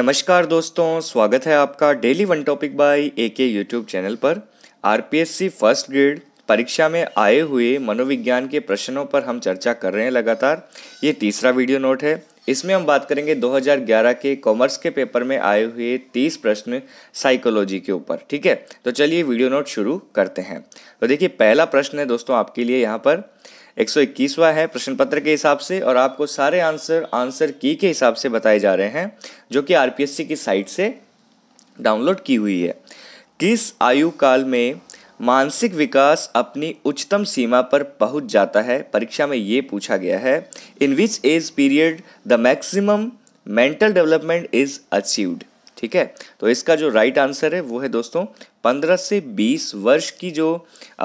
नमस्कार दोस्तों स्वागत है आपका daily one topic by A K YouTube channel पर आरपीएससी फर्स्ट ग्रेड परीक्षा में आए हुए मनोविज्ञान के प्रश्नों पर हम चर्चा कर रहे हैं लगातार ये तीसरा वीडियो नोट है इसमें हम बात करेंगे 2011 के कॉमर्स के पेपर में आए हुए 30 प्रश्न साइकोलॉजी के ऊपर ठीक है तो चलिए वीडियो नोट शुरू करते हैं तो देखिए पहला प्रश्न है दोस्तों आपके लिए यहाँ पर एक सौ इक्कीसवा है प्रश्न पत्र के हिसाब से और आपको सारे आंसर आंसर की के हिसाब से बताए जा रहे हैं जो कि आर की साइट से डाउनलोड की हुई है किस आयु काल में मानसिक विकास अपनी उच्चतम सीमा पर पहुंच जाता है परीक्षा में ये पूछा गया है in which age period the maximum mental development is achieved ठीक है तो इसका जो राइट आंसर है वो है दोस्तों पंद्रह से बीस वर्ष की जो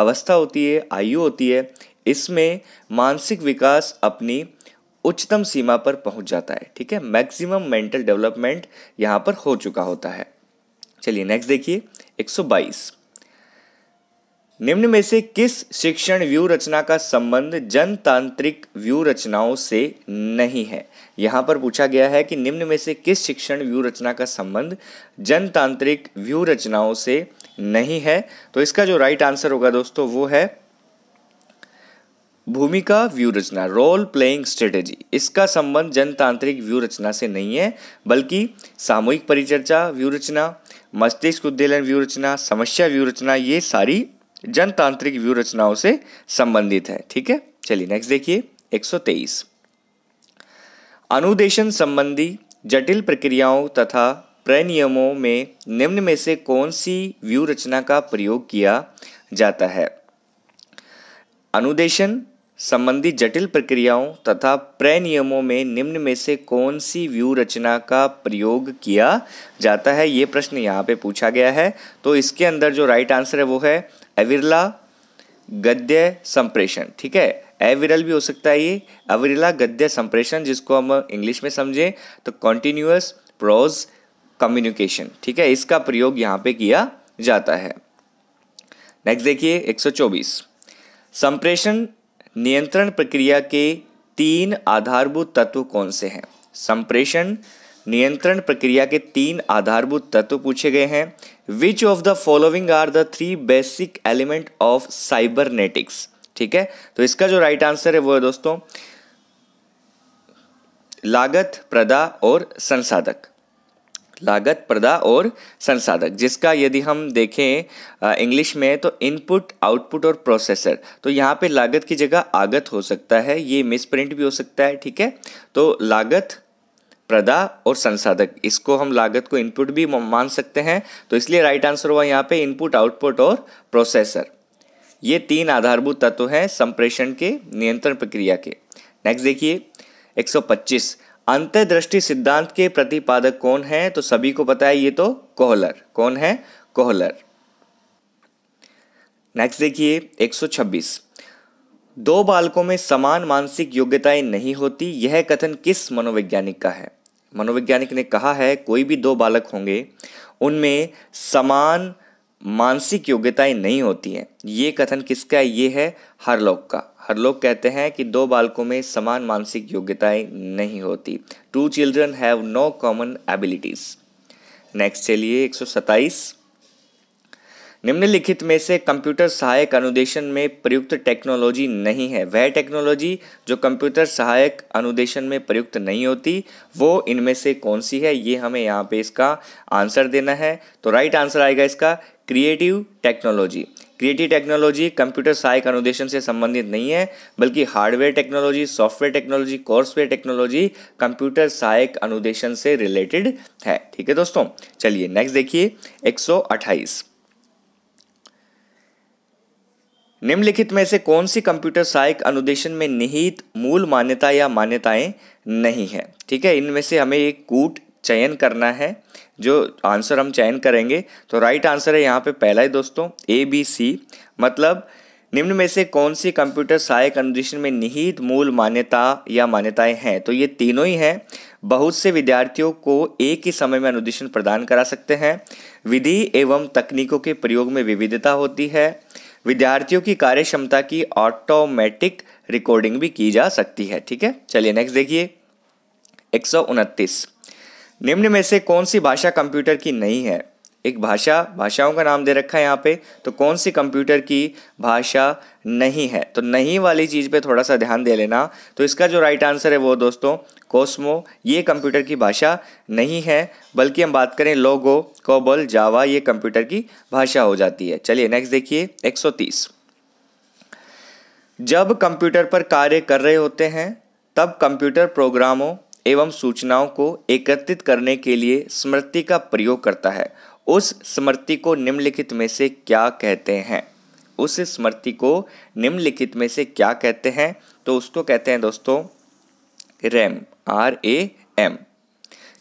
अवस्था होती है आयु होती है इसमें मानसिक विकास अपनी उच्चतम सीमा पर पहुंच जाता है ठीक है मैक्सिमम मेंटल डेवलपमेंट यहां पर हो चुका होता है चलिए नेक्स्ट देखिए 122 निम्न में से किस शिक्षण व्यू रचना का संबंध जनतांत्रिक व्यू रचनाओं से नहीं है यहां पर पूछा गया है कि निम्न में से किस शिक्षण व्यू रचना का संबंध जनतांत्रिक व्यू रचनाओं से नहीं है तो इसका जो राइट आंसर होगा दोस्तों वो है भूमिका व्यूरचना रोल प्लेइंग स्ट्रेटेजी इसका संबंध जनतांत्रिक व्यूहरचना से नहीं है बल्कि सामूहिक परिचर्चा व्यूरचना मस्तिष्क उद्देलन व्यूरचना समस्या व्यूरचना ये सारी जनतांत्रिक व्यूहरचनाओं से संबंधित है ठीक है चलिए नेक्स्ट देखिए 123 अनुदेशन संबंधी जटिल प्रक्रियाओं तथा प्रनियमों में निम्न में से कौन सी व्यूहरचना का प्रयोग किया जाता है अनुदेशन संबंधी जटिल प्रक्रियाओं तथा प्रय नियमों में निम्न में से कौन सी व्यू रचना का प्रयोग किया जाता है ये प्रश्न यहाँ पे पूछा गया है तो इसके अंदर जो राइट आंसर है वो है अविरला गद्य संप्रेषण ठीक है अविरल भी हो सकता है ये अविरला गद्य संप्रेषण जिसको हम इंग्लिश में समझें तो कॉन्टिन्यूस प्रोज कम्युनिकेशन ठीक है इसका प्रयोग यहाँ पे किया जाता है नेक्स्ट देखिए 124 संप्रेषण नियंत्रण प्रक्रिया के तीन आधारभूत तत्व कौन से हैं संप्रेषण नियंत्रण प्रक्रिया के तीन आधारभूत तत्व पूछे गए हैं which of the following are the three basic element of cybernetics ठीक है तो इसका जो राइट आंसर है वो है दोस्तों लागत प्रदा और संसाधक लागत प्रदा और संसाधक जिसका यदि हम देखें इंग्लिश में तो इनपुट आउटपुट और प्रोसेसर तो यहाँ पे लागत की जगह आगत हो सकता है ये मिसप्रिंट भी हो सकता है ठीक है तो लागत प्रदा और संसाधक इसको हम लागत को इनपुट भी मान सकते हैं तो इसलिए राइट आंसर हुआ यहाँ पे इनपुट आउटपुट और प्रोसेसर ये तीन आधारभूत तत्व हैं संप्रेषण के नियंत्रण प्रक्रिया के नेक्स्ट देखिए 125 अंतर्दृष्टि सिद्धांत के प्रतिपादक कौन है तो सभी को पता है ये तो कोहलर कौन है कोहलर नेक्स्ट देखिए 126 दो बालकों में समान मानसिक योग्यताएं नहीं होती यह कथन किस मनोवैज्ञानिक का है मनोवैज्ञानिक ने कहा है कोई भी दो बालक होंगे उनमें समान मानसिक योग्यताएं नहीं होती हैं ये कथन किसका है ये है हरलोक का हर लोग कहते हैं कि दो बालकों में समान मानसिक योग्यताएं नहीं होती two children have no common abilities next चलिए एक निम्नलिखित में से कंप्यूटर सहायक अनुदेशन में प्रयुक्त टेक्नोलॉजी नहीं है वह टेक्नोलॉजी जो कंप्यूटर सहायक अनुदेशन में प्रयुक्त नहीं होती वो इनमें से कौन सी है ये हमें यहाँ पे इसका आंसर देना है तो राइट आंसर आएगा इसका creative technology creative technology computer सहायक अनुदेशन से संबंधित नहीं है बल्कि hardware technology software technology courseware technology computer सहायक अनुदेशन से रिलेटेड है ठीक है दोस्तों चलिए नेक्स्ट देखिए एक निम्नलिखित में से कौन सी कंप्यूटर सहायक अनुदेशन में निहित मूल मान्यता या मान्यताएं नहीं है ठीक है इनमें से हमें एक कूट चयन करना है जो आंसर हम चयन करेंगे तो राइट आंसर है यहाँ पे पहला ही दोस्तों ए बी सी मतलब निम्न में से कौन सी कंप्यूटर सहायक अनुदेशन में निहित मूल मान्यता या मान्यताएं हैं तो ये तीनों ही हैं बहुत से विद्यार्थियों को एक ही समय में अनुदेशन प्रदान करा सकते हैं विधि एवं तकनीकों के प्रयोग में विविधता होती है विद्यार्थियों की कार्य क्षमता की ऑटोमेटिक रिकॉर्डिंग भी की जा सकती है ठीक है चलिए नेक्स्ट देखिए एक निम्न में से कौन सी भाषा कंप्यूटर की नहीं है एक भाषा भाषाओं का नाम दे रखा है यहाँ पे तो कौन सी कंप्यूटर की भाषा नहीं है तो नहीं वाली चीज़ पे थोड़ा सा ध्यान दे लेना तो इसका जो राइट आंसर है वो दोस्तों कोस्मो ये कंप्यूटर की भाषा नहीं है बल्कि हम बात करें लोगो कोबल जावा ये कंप्यूटर की भाषा हो जाती है चलिए नेक्स्ट देखिए एक जब कंप्यूटर पर कार्य कर रहे होते हैं तब कंप्यूटर प्रोग्रामों एवं सूचनाओं को एकत्रित करने के लिए स्मृति का प्रयोग करता है उस स्मृति को निम्नलिखित में से क्या कहते हैं उस स्मृति को निम्नलिखित में से क्या कहते हैं तो उसको कहते हैं दोस्तों रैम आर ए एम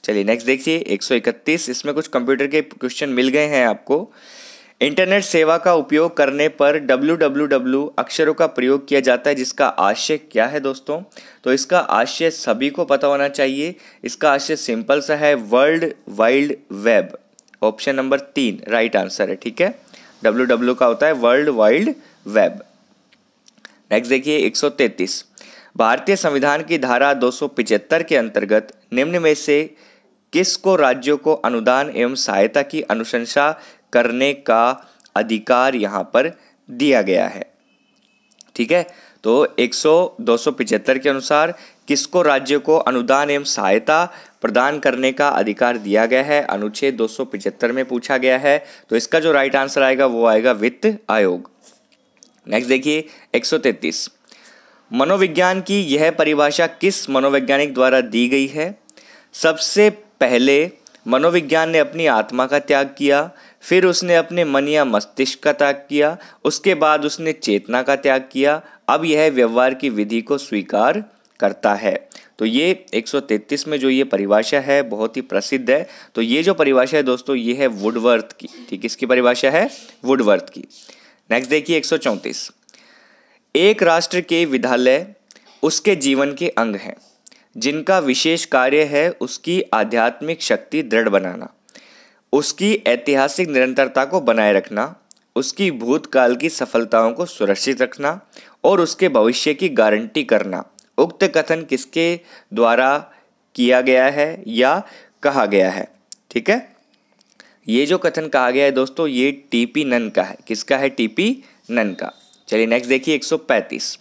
चलिए नेक्स्ट देखिए 131 इसमें कुछ कंप्यूटर के क्वेश्चन मिल गए हैं आपको इंटरनेट सेवा का उपयोग करने पर डब्ल्यू अक्षरों का प्रयोग किया जाता है जिसका आशय क्या है दोस्तों तो इसका आशय सभी को पता होना चाहिए इसका आशय सिंपल सा है world wild web option number तीन राइट आंसर है ठीक है डब्ल्यू का होता है वर्ल्ड वाइल्ड वेब नेक्स्ट देखिए 133 भारतीय संविधान की धारा दो के अंतर्गत निम्न में से किसको राज्यों को अनुदान एवं सहायता की अनुशंसा करने का अधिकार यहाँ पर दिया गया है ठीक है तो 100 275 के अनुसार किसको राज्य को अनुदान एवं सहायता प्रदान करने का अधिकार दिया गया है अनुच्छेद 275 में पूछा गया है तो इसका जो राइट आंसर आएगा वो आएगा वित्त आयोग नेक्स्ट देखिए 133 मनोविज्ञान की यह परिभाषा किस मनोवैज्ञानिक द्वारा दी गई है सबसे पहले मनोविज्ञान ने अपनी आत्मा का त्याग किया फिर उसने अपने मन या मस्तिष्क का त्याग किया उसके बाद उसने चेतना का त्याग किया अब यह व्यवहार की विधि को स्वीकार करता है तो ये 133 में जो ये परिभाषा है बहुत ही प्रसिद्ध है तो ये जो परिभाषा है दोस्तों ये है वुडवर्थ की ठीक इसकी परिभाषा है वुडवर्थ की नेक्स्ट देखिए एक एक राष्ट्र के विद्यालय उसके जीवन के अंग हैं जिनका विशेष कार्य है उसकी आध्यात्मिक शक्ति दृढ़ बनाना उसकी ऐतिहासिक निरंतरता को बनाए रखना उसकी भूतकाल की सफलताओं को सुरक्षित रखना और उसके भविष्य की गारंटी करना उक्त कथन किसके द्वारा किया गया है या कहा गया है ठीक है ये जो कथन कहा गया है दोस्तों ये टीपी नन का है किसका है टीपी नन का चलिए नेक्स्ट देखिए 135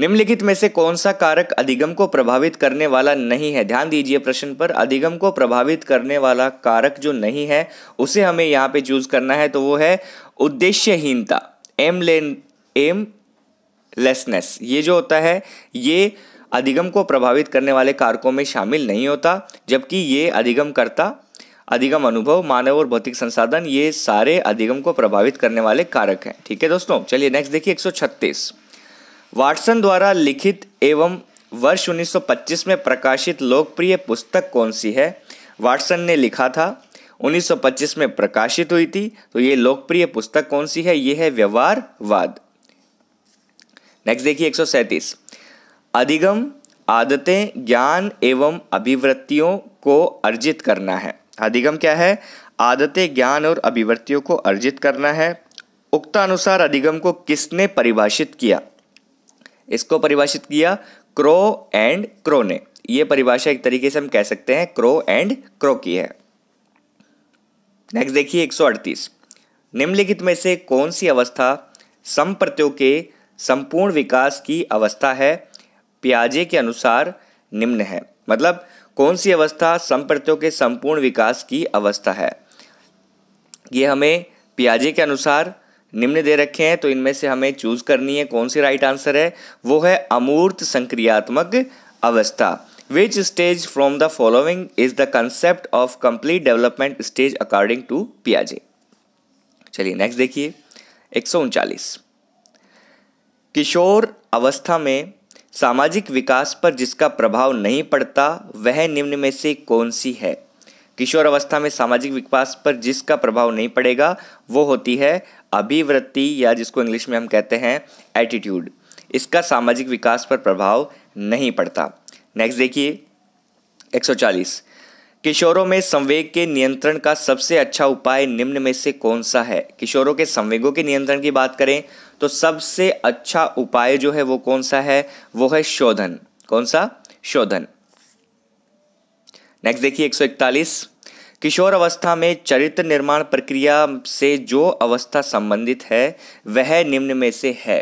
निम्नलिखित में से कौन सा कारक अधिगम को प्रभावित करने वाला नहीं है ध्यान दीजिए प्रश्न पर अधिगम को प्रभावित करने वाला कारक जो नहीं है उसे हमें यहाँ पे चूज करना है तो वो है उद्देश्यहीनता एम लेन एम लेसनेस ये जो होता है ये अधिगम को प्रभावित करने वाले कारकों में शामिल नहीं होता जबकि ये अधिगम करता अधिगम अनुभव मानव और भौतिक संसाधन ये सारे अधिगम को प्रभावित करने वाले कारक हैं ठीक है दोस्तों चलिए नेक्स्ट देखिए एक सौ छत्तीस वाटसन द्वारा लिखित एवं वर्ष 1925 में प्रकाशित लोकप्रिय पुस्तक कौन सी है वाटसन ने लिखा था 1925 में प्रकाशित हुई थी तो ये लोकप्रिय पुस्तक कौन सी है ये है व्यवहारवाद नेक्स्ट देखिए एक अधिगम आदतें ज्ञान एवं अभिवृत्तियों को अर्जित करना है अधिगम क्या है आदतें ज्ञान और अभिवृत्तियों को अर्जित करना है उक्तानुसार अधिगम को किसने परिभाषित किया इसको परिभाषित किया क्रो एंड क्रो ने यह परिभाषा एक तरीके से हम कह सकते हैं क्रो एंड क्रो की है नेक्स्ट देखिए एक निम्नलिखित में से कौन सी अवस्था संप्रत्यो के संपूर्ण विकास की अवस्था है प्याजे के अनुसार निम्न है मतलब कौन सी अवस्था संप्रत्यो के संपूर्ण विकास की अवस्था है ये हमें प्याजे के अनुसार निम्न दे रखे हैं तो इनमें से हमें चूज करनी है कौन सी राइट आंसर है वो है अमूर्त संक्रियात्मक अवस्था which stage from the following is the concept of complete development stage according to पियाजे चलिए नेक्स्ट देखिए एक सौ उनचालीस किशोर अवस्था में सामाजिक विकास पर जिसका प्रभाव नहीं पड़ता वह निम्न में से कौन सी है किशोर अवस्था में सामाजिक विकास पर जिसका प्रभाव नहीं पड़ेगा वो होती है अभिवृत्ति या जिसको इंग्लिश में हम कहते हैं एटीट्यूड इसका सामाजिक विकास पर प्रभाव नहीं पड़ता नेक्स्ट देखिए 140 किशोरों में संवेग के नियंत्रण का सबसे अच्छा उपाय निम्न में से कौन सा है किशोरों के संवेगों के नियंत्रण की बात करें तो सबसे अच्छा उपाय जो है वो कौन सा है वो है शोधन कौन सा शोधन नेक्स्ट देखिए एक किशोर अवस्था में चरित्र निर्माण प्रक्रिया से जो अवस्था संबंधित है वह निम्न में से है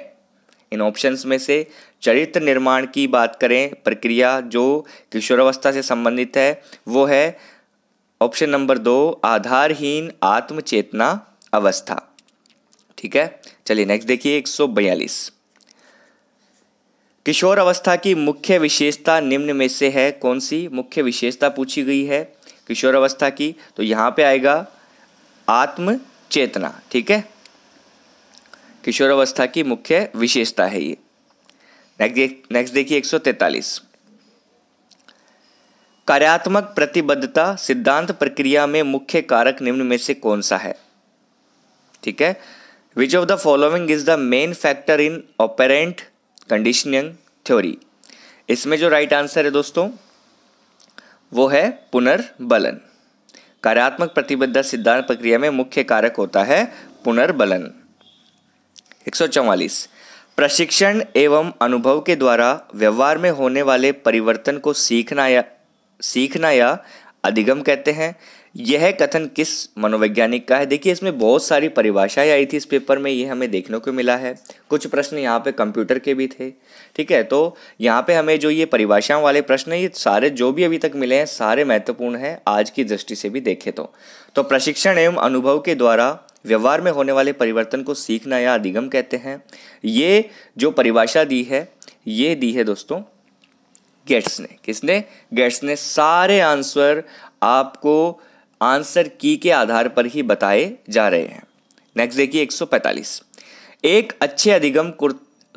इन ऑप्शंस में से चरित्र निर्माण की बात करें प्रक्रिया जो किशोरावस्था से संबंधित है वो है ऑप्शन नंबर दो आधारहीन आत्मचेतना अवस्था ठीक है चलिए नेक्स्ट देखिए 142 किशोर अवस्था की मुख्य विशेषता निम्न में से है कौन सी मुख्य विशेषता पूछी गई है किशोर अवस्था की तो यहाँ पे आएगा आत्म चेतना ठीक है किशोर अवस्था की मुख्य विशेषता है ये नेक्स्ट नेक्स्ट देखिए तैतालीस कार्यात्मक प्रतिबद्धता सिद्धांत प्रक्रिया में मुख्य कारक निम्न में से कौन सा है ठीक है which of the following is the main factor in operant conditioning theory इसमें जो राइट आंसर है दोस्तों वो है पुनर्बलन कार्यात्मक प्रतिबद्धता सिद्धांत प्रक्रिया में मुख्य कारक होता है पुनर्बलन एक प्रशिक्षण एवं अनुभव के द्वारा व्यवहार में होने वाले परिवर्तन को सीखना या सीखना या अधिगम कहते हैं यह कथन किस मनोवैज्ञानिक का है देखिए इसमें बहुत सारी परिभाषाएं आई थी इस पेपर में ये हमें देखने को मिला है कुछ प्रश्न यहाँ पे कंप्यूटर के भी थे ठीक है तो यहाँ पे हमें जो ये परिभाषाओं वाले प्रश्न ये सारे जो भी अभी तक मिले हैं सारे महत्वपूर्ण हैं आज की दृष्टि से भी देखें तो, तो प्रशिक्षण एवं अनुभव के द्वारा व्यवहार में होने वाले परिवर्तन को सीखना या अधिगम कहते हैं ये जो परिभाषा दी है ये दी है दोस्तों गेट्स ने किसने गेट्स ने सारे आंसर आपको आंसर की के आधार पर ही बताए जा रहे हैं नेक्स्ट देखिए 145 एक अच्छे अधिगम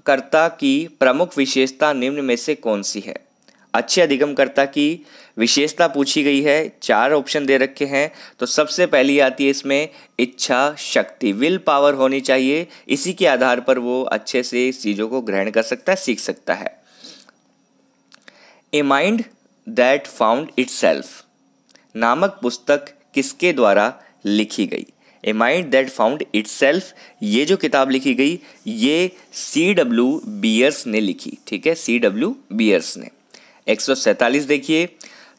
कर्ता की प्रमुख विशेषता निम्न में से कौन सी है अच्छे अधिगमकर्ता की विशेषता पूछी गई है चार ऑप्शन दे रखे हैं तो सबसे पहली आती है इसमें इच्छा शक्ति विल पावर होनी चाहिए इसी के आधार पर वो अच्छे से इस चीज़ों को ग्रहण कर सकता है सीख सकता है a mind that found itself नामक पुस्तक किसके द्वारा लिखी गई a mind that found self ये जो किताब लिखी गई ये सी डब्ल्यू बियर्स ने लिखी ठीक है सी डब्ल्यू बियर्स ने एक सौ देखिए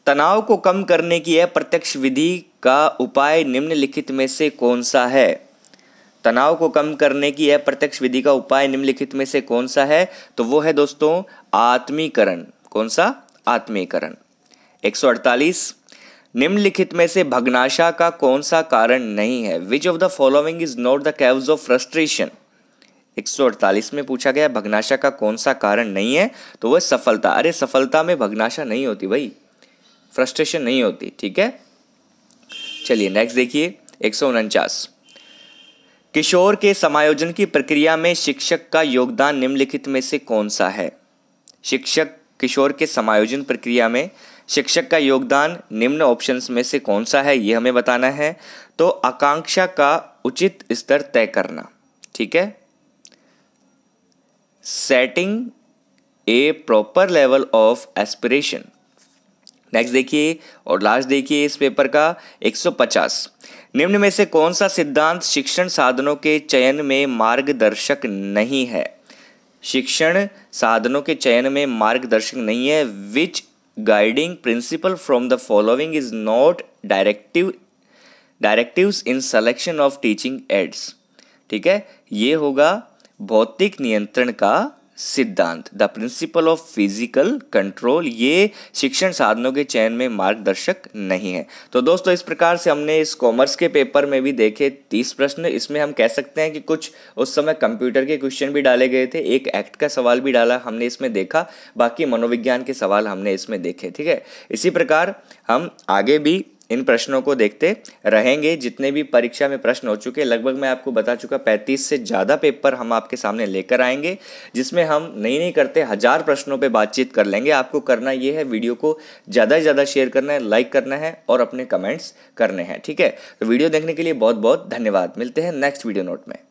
तनाव को कम करने की अप्रत्यक्ष विधि का उपाय निम्नलिखित में से कौन सा है तनाव को कम करने की अप्रत्यक्ष विधि का उपाय निम्नलिखित में से कौन सा है तो वो है दोस्तों आत्मीकरण कौन सा आत्मीकरण एक सौ अड़तालीस निम्नलिखित में से भग्नाशा का कौन सा कारण नहीं है which of the following is not the cause of frustration 148 में पूछा गया भग्नाशा का कौन सा कारण नहीं है तो वह सफलता अरे सफलता में भग्नाशा नहीं होती भाई फ्रस्ट्रेशन नहीं होती ठीक है चलिए नेक्स्ट देखिए एक किशोर के समायोजन की प्रक्रिया में शिक्षक का योगदान निम्नलिखित में से कौन सा है शिक्षक किशोर के समायोजन प्रक्रिया में शिक्षक का योगदान निम्न ऑप्शंस में से कौन सा है ये हमें बताना है तो आकांक्षा का उचित स्तर तय करना ठीक है setting a proper level of aspiration next देखिए और लास्ट देखिए इस पेपर का 150 निम्न में से कौन सा सिद्धांत शिक्षण साधनों के चयन में मार्गदर्शक नहीं है शिक्षण साधनों के चयन में मार्गदर्शक नहीं है विच guiding principle from the following is not directive directives in selection of teaching aids ठीक है ये होगा भौतिक नियंत्रण का सिद्धांत the principle of physical control ये शिक्षण साधनों के चयन में मार्गदर्शक नहीं है तो दोस्तों इस प्रकार से हमने इस कॉमर्स के पेपर में भी देखे तीस प्रश्न इसमें हम कह सकते हैं कि कुछ उस समय कंप्यूटर के क्वेश्चन भी डाले गए थे एक एक्ट का सवाल भी डाला हमने इसमें देखा बाकी मनोविज्ञान के सवाल हमने इसमें देखे ठीक है इसी प्रकार हम आगे भी इन प्रश्नों को देखते रहेंगे जितने भी परीक्षा में प्रश्न हो चुके लगभग मैं आपको बता चुका पैंतीस से ज़्यादा पेपर हम आपके सामने लेकर आएंगे जिसमें हम नहीं नहीं करते हज़ार प्रश्नों पे बातचीत कर लेंगे आपको करना ये है वीडियो को ज़्यादा से ज़्यादा शेयर करना है लाइक करना है और अपने कमेंट्स करने हैं ठीक है तो वीडियो देखने के लिए बहुत बहुत धन्यवाद मिलते हैं नेक्स्ट वीडियो नोट में